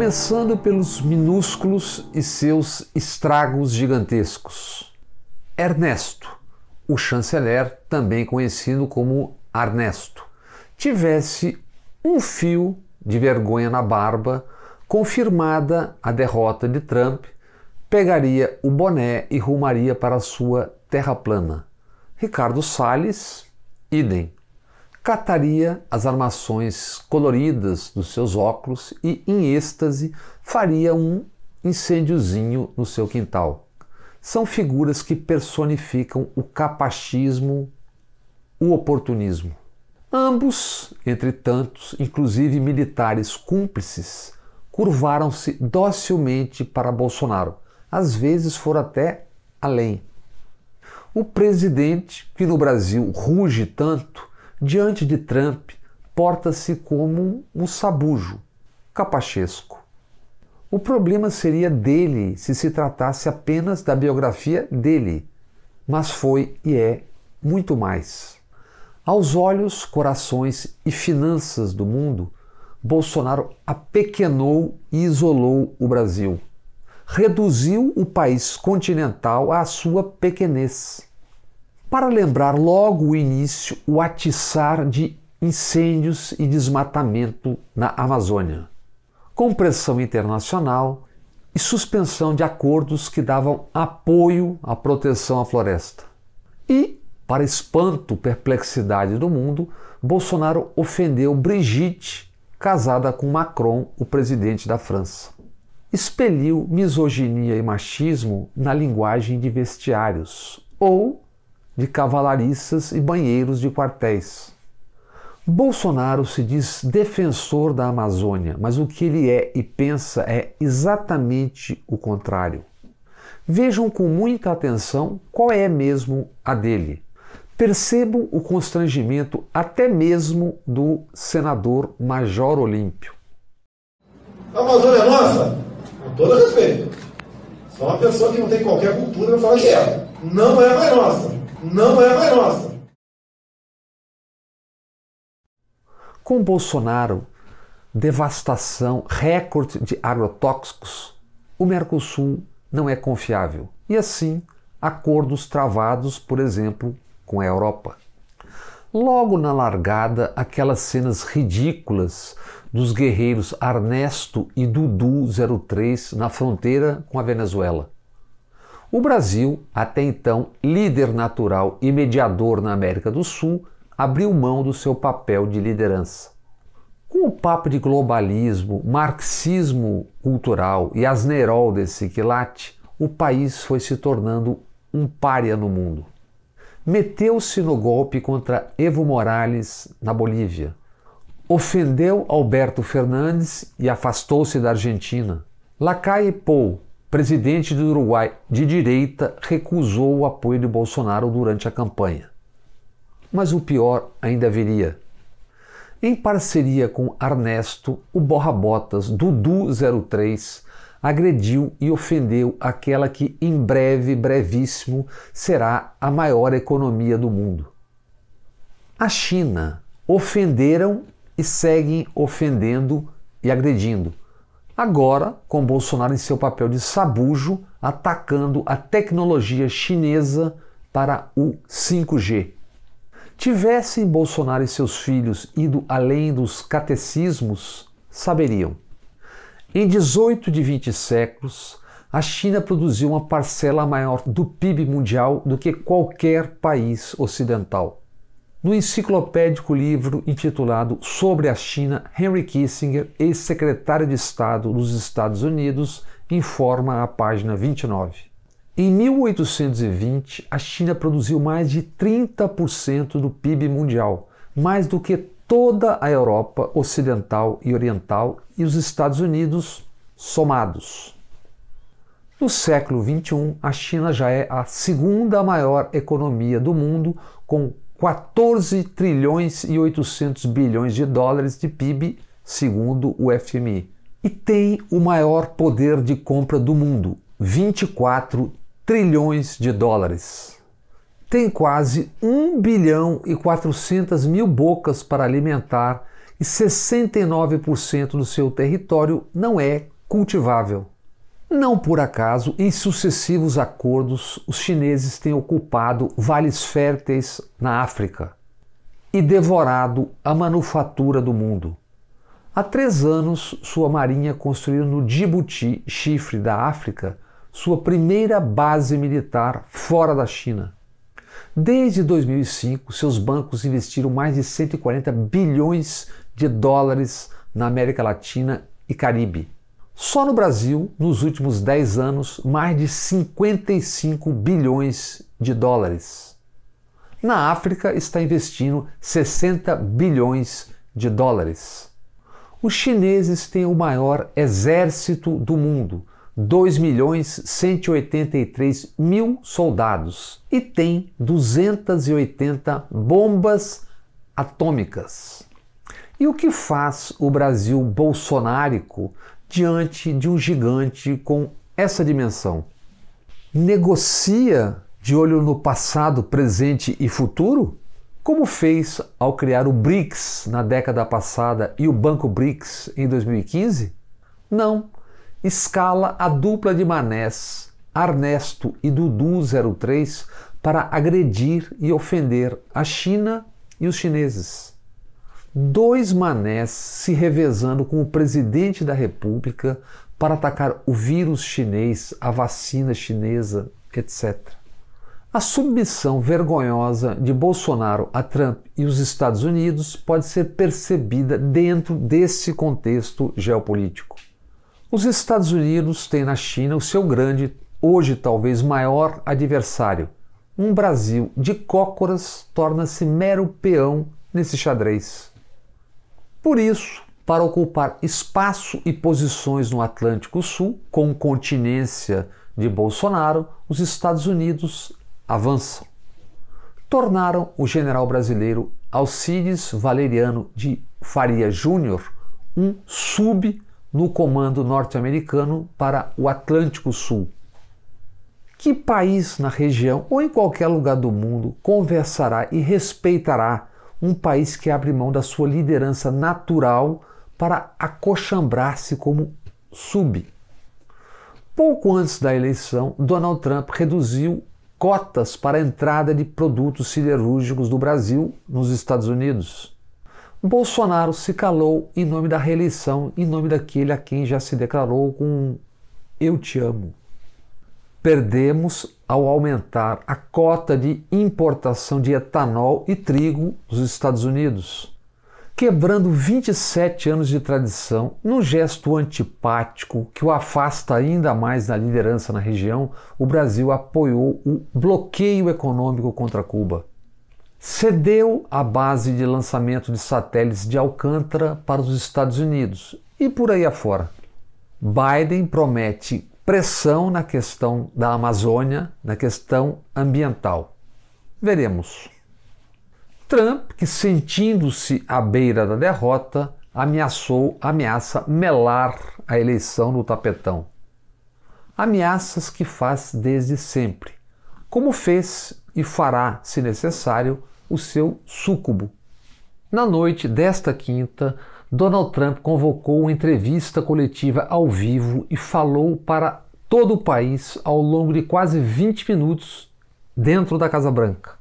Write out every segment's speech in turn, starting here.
começando pelos minúsculos e seus estragos gigantescos. Ernesto, o chanceler, também conhecido como Arnesto, tivesse um fio de vergonha na barba, confirmada a derrota de Trump, pegaria o boné e rumaria para sua terra plana. Ricardo Salles, idem cataria as armações coloridas dos seus óculos e, em êxtase, faria um incêndiozinho no seu quintal. São figuras que personificam o capachismo, o oportunismo. Ambos, entre tantos, inclusive militares cúmplices, curvaram-se docilmente para Bolsonaro. Às vezes foram até além. O presidente, que no Brasil ruge tanto, diante de Trump, porta-se como um sabujo, capachesco. O problema seria dele se se tratasse apenas da biografia dele, mas foi e é muito mais. Aos olhos, corações e finanças do mundo, Bolsonaro apequenou e isolou o Brasil. Reduziu o país continental à sua pequenez para lembrar logo o início o atiçar de incêndios e desmatamento na Amazônia, com pressão internacional e suspensão de acordos que davam apoio à proteção à floresta. E, para espanto e perplexidade do mundo, Bolsonaro ofendeu Brigitte, casada com Macron, o presidente da França. Expeliu misoginia e machismo na linguagem de vestiários, ou de cavalariças e banheiros de quartéis. Bolsonaro se diz defensor da Amazônia, mas o que ele é e pensa é exatamente o contrário. Vejam com muita atenção qual é mesmo a dele. Percebam o constrangimento até mesmo do senador Major Olímpio. A Amazônia é nossa? Com todo respeito. Só uma pessoa que não tem qualquer cultura vai falar que é. Não é mais nossa não é mais nossa. Com Bolsonaro, devastação, recorde de agrotóxicos, o Mercosul não é confiável. E assim, acordos travados, por exemplo, com a Europa. Logo na largada, aquelas cenas ridículas dos guerreiros Arnesto e Dudu 03 na fronteira com a Venezuela. O Brasil, até então líder natural e mediador na América do Sul, abriu mão do seu papel de liderança. Com o papo de globalismo, marxismo cultural e asnerol desse quilate, o país foi se tornando um pária no mundo. Meteu-se no golpe contra Evo Morales na Bolívia. Ofendeu Alberto Fernandes e afastou-se da Argentina. Lacalle Pou, presidente do Uruguai de direita recusou o apoio de Bolsonaro durante a campanha. Mas o pior ainda viria. Em parceria com Arnesto, o Borra Botas Dudu03 agrediu e ofendeu aquela que em breve, brevíssimo, será a maior economia do mundo. A China ofenderam e seguem ofendendo e agredindo agora com Bolsonaro em seu papel de sabujo, atacando a tecnologia chinesa para o 5G. Tivessem Bolsonaro e seus filhos ido além dos catecismos, saberiam. Em 18 de 20 séculos, a China produziu uma parcela maior do PIB mundial do que qualquer país ocidental. No enciclopédico livro intitulado Sobre a China, Henry Kissinger, ex-secretário de Estado dos Estados Unidos, informa a página 29. Em 1820, a China produziu mais de 30% do PIB mundial, mais do que toda a Europa Ocidental e Oriental e os Estados Unidos somados. No século XXI, a China já é a segunda maior economia do mundo, com 14 trilhões e 800 bilhões de dólares de PIB, segundo o FMI. E tem o maior poder de compra do mundo, 24 trilhões de dólares. Tem quase 1 bilhão e 400 mil bocas para alimentar e 69% do seu território não é cultivável. Não por acaso, em sucessivos acordos, os chineses têm ocupado vales férteis na África e devorado a manufatura do mundo. Há três anos, sua marinha construiu no Djibouti, chifre da África, sua primeira base militar fora da China. Desde 2005, seus bancos investiram mais de 140 bilhões de dólares na América Latina e Caribe só no Brasil, nos últimos 10 anos, mais de 55 bilhões de dólares. Na África está investindo 60 bilhões de dólares. Os chineses têm o maior exército do mundo, 2 milhões 183 mil soldados, e tem 280 bombas atômicas. E o que faz o Brasil bolsonarico diante de um gigante com essa dimensão? Negocia de olho no passado, presente e futuro? Como fez ao criar o BRICS na década passada e o Banco BRICS em 2015? Não. Escala a dupla de manés, Arnesto e Dudu 03, para agredir e ofender a China e os chineses dois manés se revezando com o presidente da República para atacar o vírus chinês, a vacina chinesa, etc. A submissão vergonhosa de Bolsonaro a Trump e os Estados Unidos pode ser percebida dentro desse contexto geopolítico. Os Estados Unidos têm na China o seu grande, hoje talvez maior adversário. Um Brasil de cócoras torna-se mero peão nesse xadrez. Por isso, para ocupar espaço e posições no Atlântico Sul, com continência de Bolsonaro, os Estados Unidos avançam. Tornaram o general brasileiro Alcides Valeriano de Faria Júnior um sub no comando norte-americano para o Atlântico Sul. Que país na região ou em qualquer lugar do mundo conversará e respeitará um país que abre mão da sua liderança natural para acochambrar-se como sub. Pouco antes da eleição, Donald Trump reduziu cotas para a entrada de produtos siderúrgicos do Brasil nos Estados Unidos. Bolsonaro se calou em nome da reeleição, em nome daquele a quem já se declarou com eu te amo perdemos ao aumentar a cota de importação de etanol e trigo dos Estados Unidos, quebrando 27 anos de tradição num gesto antipático que o afasta ainda mais da liderança na região. O Brasil apoiou o bloqueio econômico contra Cuba. Cedeu a base de lançamento de satélites de Alcântara para os Estados Unidos e por aí afora. Biden promete pressão na questão da Amazônia, na questão ambiental. Veremos. Trump, que sentindo-se à beira da derrota, ameaçou, ameaça melar a eleição no tapetão. Ameaças que faz desde sempre, como fez e fará, se necessário, o seu súcubo. Na noite desta quinta, Donald Trump convocou uma entrevista coletiva ao vivo e falou para todo o país ao longo de quase 20 minutos dentro da Casa Branca.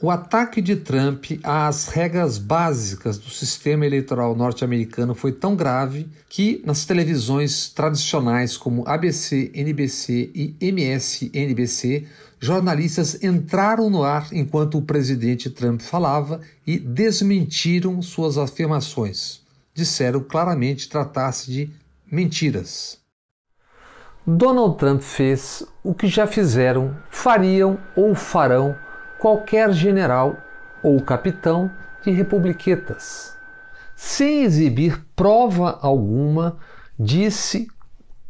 O ataque de Trump às regras básicas do sistema eleitoral norte-americano foi tão grave que nas televisões tradicionais como ABC, NBC e MSNBC, jornalistas entraram no ar enquanto o presidente Trump falava e desmentiram suas afirmações. Disseram claramente tratar-se de mentiras. Donald Trump fez o que já fizeram, fariam ou farão qualquer general ou capitão de republiquetas, sem exibir prova alguma, disse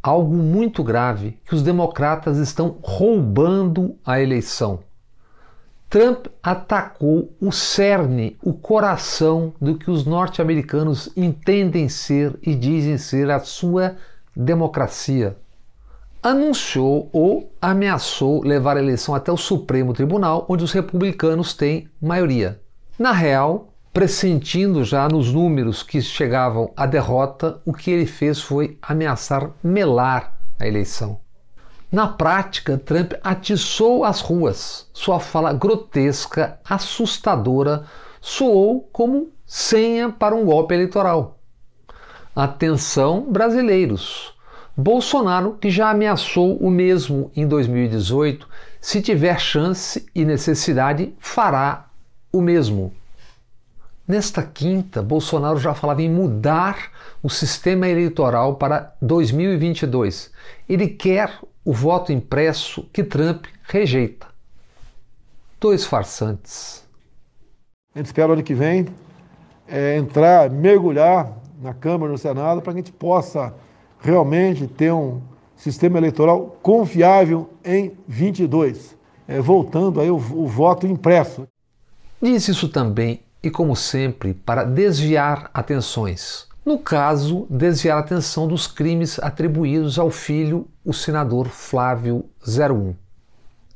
algo muito grave: que os democratas estão roubando a eleição. Trump atacou o cerne, o coração do que os norte-americanos entendem ser e dizem ser a sua democracia anunciou ou ameaçou levar a eleição até o Supremo Tribunal, onde os republicanos têm maioria. Na real, pressentindo já nos números que chegavam à derrota, o que ele fez foi ameaçar melar a eleição. Na prática, Trump atiçou as ruas. Sua fala grotesca, assustadora, soou como senha para um golpe eleitoral. Atenção, brasileiros! Bolsonaro, que já ameaçou o mesmo em 2018, se tiver chance e necessidade, fará o mesmo. Nesta quinta, Bolsonaro já falava em mudar o sistema eleitoral para 2022. Ele quer o voto impresso que Trump rejeita. Dois farsantes. A gente espera ano que vem é, entrar, mergulhar na Câmara, no Senado, para que a gente possa realmente ter um sistema eleitoral confiável em 22, é, voltando aí o, o voto impresso. Diz isso também, e como sempre, para desviar atenções. No caso, desviar a atenção dos crimes atribuídos ao filho, o senador Flávio 01.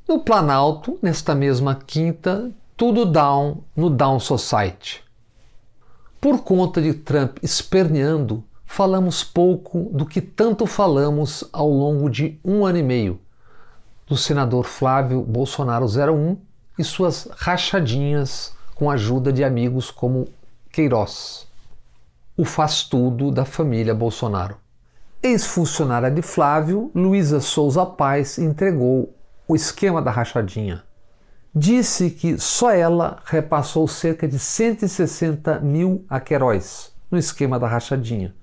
No Planalto, nesta mesma quinta, tudo down no Down Society. Por conta de Trump esperneando, falamos pouco do que tanto falamos ao longo de um ano e meio, do senador Flávio Bolsonaro 01 e suas rachadinhas com a ajuda de amigos como Queiroz, o faz-tudo da família Bolsonaro. Ex-funcionária de Flávio, Luísa Souza Paz entregou o esquema da rachadinha. Disse que só ela repassou cerca de 160 mil a Queiroz no esquema da rachadinha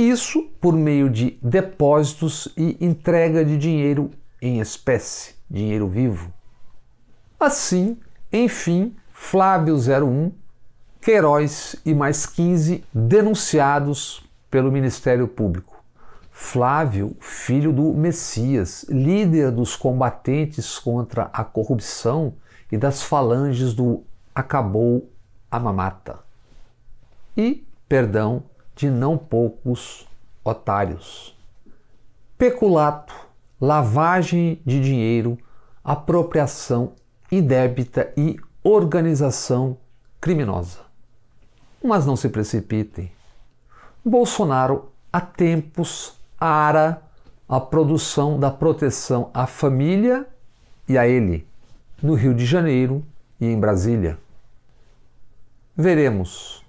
isso por meio de depósitos e entrega de dinheiro em espécie, dinheiro vivo. Assim, enfim, Flávio 01, Queiroz e mais 15 denunciados pelo Ministério Público. Flávio, filho do Messias, líder dos combatentes contra a corrupção e das falanges do Acabou a Mamata. E, perdão, de não poucos otários. Peculato, lavagem de dinheiro, apropriação indébita e organização criminosa. Mas não se precipitem. Bolsonaro há tempos ara a produção da proteção à família e a ele, no Rio de Janeiro e em Brasília. Veremos.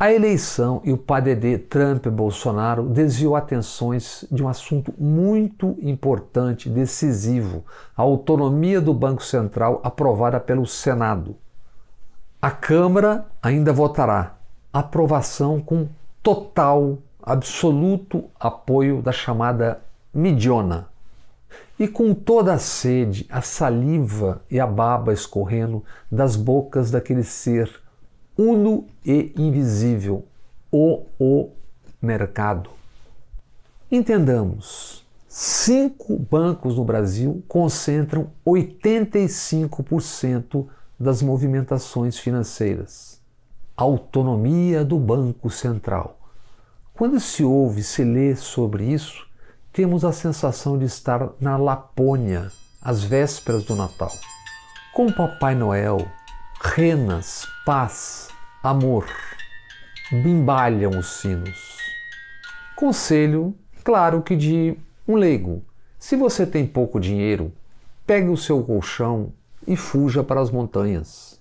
A eleição e o PDD Trump e Bolsonaro desviou atenções de um assunto muito importante, decisivo, a autonomia do Banco Central aprovada pelo Senado. A Câmara ainda votará aprovação com total, absoluto apoio da chamada midiona. E com toda a sede, a saliva e a baba escorrendo das bocas daquele ser uno e invisível, o, o mercado. Entendamos, cinco bancos no Brasil concentram 85% das movimentações financeiras. Autonomia do Banco Central. Quando se ouve, se lê sobre isso, temos a sensação de estar na Lapônia, às vésperas do Natal. Com Papai Noel, renas, paz, amor. Bimbalham os sinos. Conselho, claro que de um leigo. Se você tem pouco dinheiro, pegue o seu colchão e fuja para as montanhas.